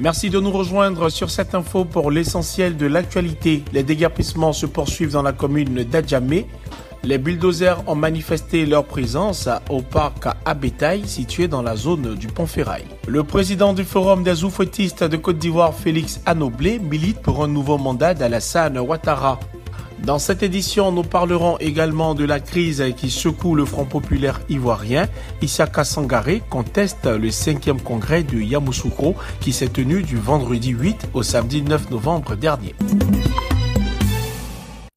Merci de nous rejoindre sur cette info pour l'essentiel de l'actualité. Les déguerpissements se poursuivent dans la commune d'Adjamé. Les bulldozers ont manifesté leur présence au parc à Bétail, situé dans la zone du Pont-Ferraille. Le président du Forum des oufouettistes de Côte d'Ivoire, Félix Anoblé, milite pour un nouveau mandat d'Alassane Ouattara. Dans cette édition, nous parlerons également de la crise qui secoue le Front populaire ivoirien. Issaka Sangaré conteste le 5e congrès de Yamoussoukro qui s'est tenu du vendredi 8 au samedi 9 novembre dernier.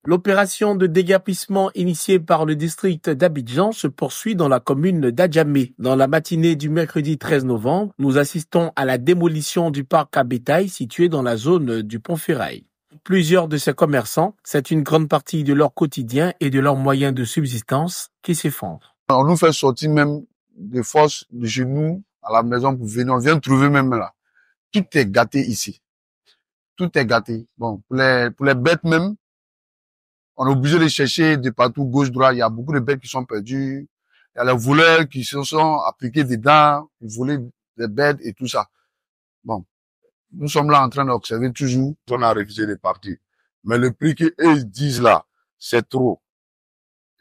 L'opération de dégapissement initiée par le district d'Abidjan se poursuit dans la commune d'Adjamé. Dans la matinée du mercredi 13 novembre, nous assistons à la démolition du parc à bétail situé dans la zone du Pont-Ferraille plusieurs de ces commerçants, c'est une grande partie de leur quotidien et de leurs moyens de subsistance qui s'effondrent. On nous fait sortir même des forces de chez nous à la maison pour venir. On vient trouver même là. Tout est gâté ici. Tout est gâté. Bon, pour les, pour les bêtes même, on est obligé de chercher de partout, gauche, droite. Il y a beaucoup de bêtes qui sont perdues. Il y a les voleurs qui se sont appliqués dedans, voler des bêtes et tout ça nous sommes là en train d'observer toujours. On a refusé de partir. Mais le prix qu'ils disent là, c'est trop.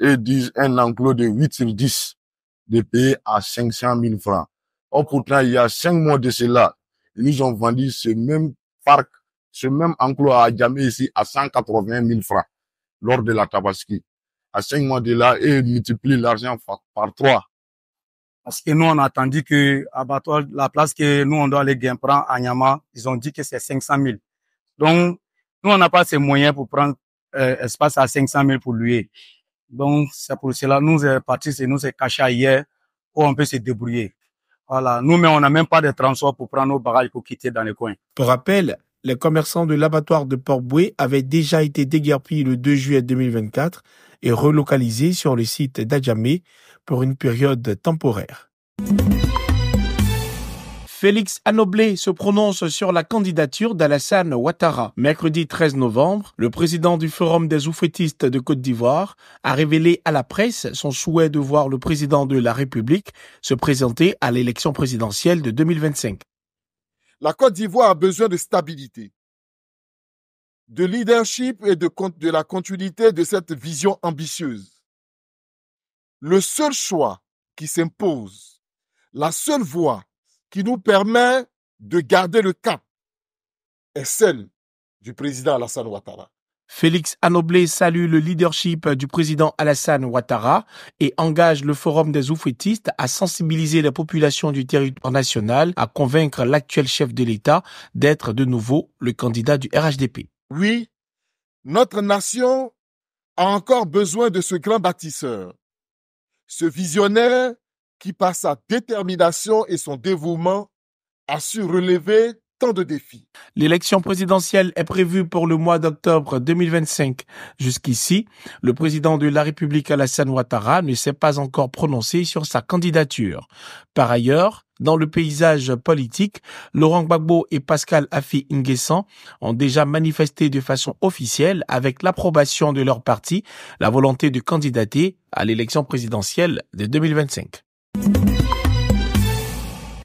Ils disent un enclos de 8 sur 10 de payer à 500 000 francs. Or, pourtant, il y a cinq mois de cela, ils nous ont vendu ce même parc, ce même enclos à Adjamé ici à 180 000 francs lors de la Tabaski. À 5 mois de là, ils multiplient l'argent par 3. Parce que nous, on a attendu que abattoir, la place que nous, on doit aller prendre à Nyama, ils ont dit que c'est 500 000. Donc, nous, on n'a pas ces moyens pour prendre euh, espace à 500 000 pour louer. Donc, c'est pour cela, nous, est parti, c'est nous, c'est caché hier, où on peut se débrouiller. Voilà. Nous, mais on n'a même pas de transport pour prendre nos bagages pour quitter dans les coins. Pour rappel, les commerçants de l'abattoir de Port-Boué avaient déjà été déguerpis le 2 juillet 2024 et relocalisé sur le site d'Adjamé pour une période temporaire. Félix Anoblé se prononce sur la candidature d'Alassane Ouattara. Mercredi 13 novembre, le président du Forum des oufétistes de Côte d'Ivoire a révélé à la presse son souhait de voir le président de la République se présenter à l'élection présidentielle de 2025. La Côte d'Ivoire a besoin de stabilité de leadership et de, la continuité de cette vision ambitieuse. Le seul choix qui s'impose, la seule voie qui nous permet de garder le cap est celle du président Alassane Ouattara. Félix Anoblé salue le leadership du président Alassane Ouattara et engage le Forum des oufouettistes à sensibiliser la population du territoire national à convaincre l'actuel chef de l'État d'être de nouveau le candidat du RHDP. Oui, notre nation a encore besoin de ce grand bâtisseur, ce visionnaire qui, par sa détermination et son dévouement, a su relever tant de défis. L'élection présidentielle est prévue pour le mois d'octobre 2025. Jusqu'ici, le président de la République Alassane Ouattara ne s'est pas encore prononcé sur sa candidature. Par ailleurs, dans le paysage politique, Laurent Gbagbo et Pascal Afi Nguessan ont déjà manifesté de façon officielle, avec l'approbation de leur parti, la volonté de candidater à l'élection présidentielle de 2025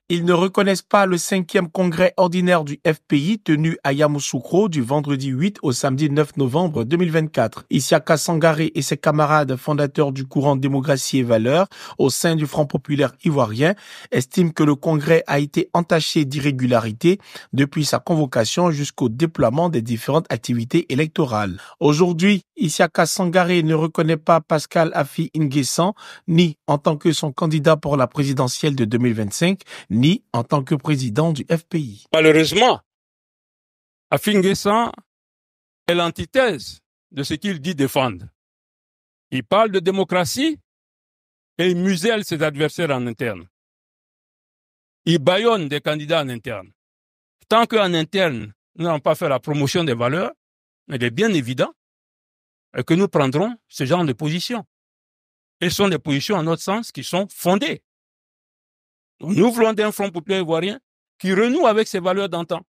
ils ne reconnaissent pas le cinquième congrès ordinaire du FPI tenu à Yamoussoukro du vendredi 8 au samedi 9 novembre 2024. Iciaka Sangaré et ses camarades fondateurs du courant démocratie et valeurs au sein du Front populaire ivoirien estiment que le congrès a été entaché d'irrégularités depuis sa convocation jusqu'au déploiement des différentes activités électorales. Aujourd'hui, Isiaka Sangaré ne reconnaît pas Pascal Afi Nguessan ni en tant que son candidat pour la présidentielle de 2025, ni en tant que président du FPI. Malheureusement, Afinguesan est l'antithèse de ce qu'il dit défendre. Il parle de démocratie et il muselle ses adversaires en interne. Il baillonne des candidats en interne. Tant qu'en interne, nous n'avons pas fait la promotion des valeurs, il est bien évident que nous prendrons ce genre de position. Et ce sont des positions, en notre sens, qui sont fondées. Nous voulons d'un front populaire ivoirien qui renoue avec ses valeurs d'antan,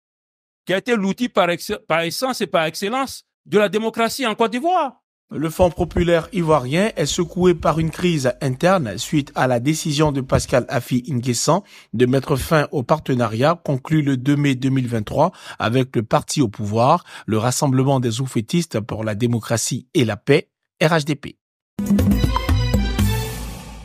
qui a été l'outil par, essence et par excellence de la démocratie en Côte d'Ivoire. Le Front populaire ivoirien est secoué par une crise interne suite à la décision de Pascal Afi-Inguessan de mettre fin au partenariat conclu le 2 mai 2023 avec le parti au pouvoir, le Rassemblement des oufétistes pour la démocratie et la paix, RHDP.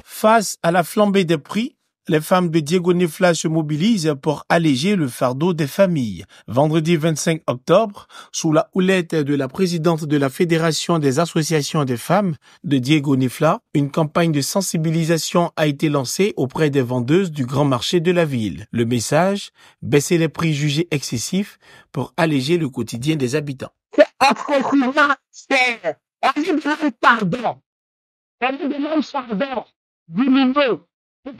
Face à la flambée des prix, les femmes de Diego Nefla se mobilisent pour alléger le fardeau des familles. Vendredi 25 octobre, sous la houlette de la présidente de la Fédération des associations des femmes de Diego Nefla, une campagne de sensibilisation a été lancée auprès des vendeuses du grand marché de la ville. Le message, baisser les prix jugés excessifs pour alléger le quotidien des habitants. Les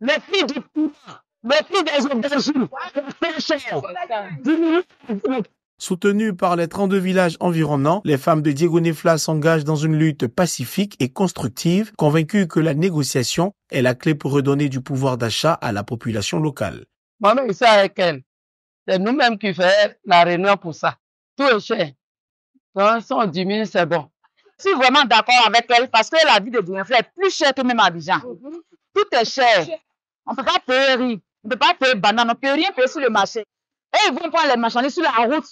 les filles de les filles du pouvoir, les filles des Soutenues par les 32 villages environnants, les femmes de Diego Nefla s'engagent dans une lutte pacifique et constructive, convaincues que la négociation est la clé pour redonner du pouvoir d'achat à la population locale. Maman, c'est avec elle, c'est nous-mêmes qui faisons la réunion pour ça. Tout est cher. Quand on diminue, c'est bon. Je suis vraiment d'accord avec elle parce que la vie de Bienfait est plus chère que même à Mm Tout est cher. On ne peut pas payer riz, on ne peut pas faire banane, on ne peut rien payer sur le marché. Et ils vont prendre les marchandises sur la route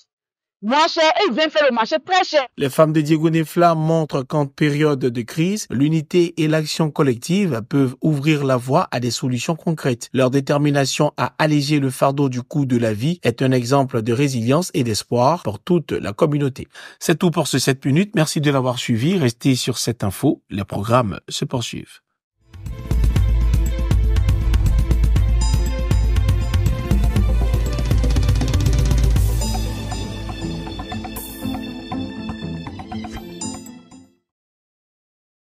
ils faire le marché très Les femmes de Diego Nefla montrent qu'en période de crise, l'unité et l'action collective peuvent ouvrir la voie à des solutions concrètes. Leur détermination à alléger le fardeau du coût de la vie est un exemple de résilience et d'espoir pour toute la communauté. C'est tout pour ce 7 minutes. Merci de l'avoir suivi. Restez sur cette info. Les programmes se poursuivent.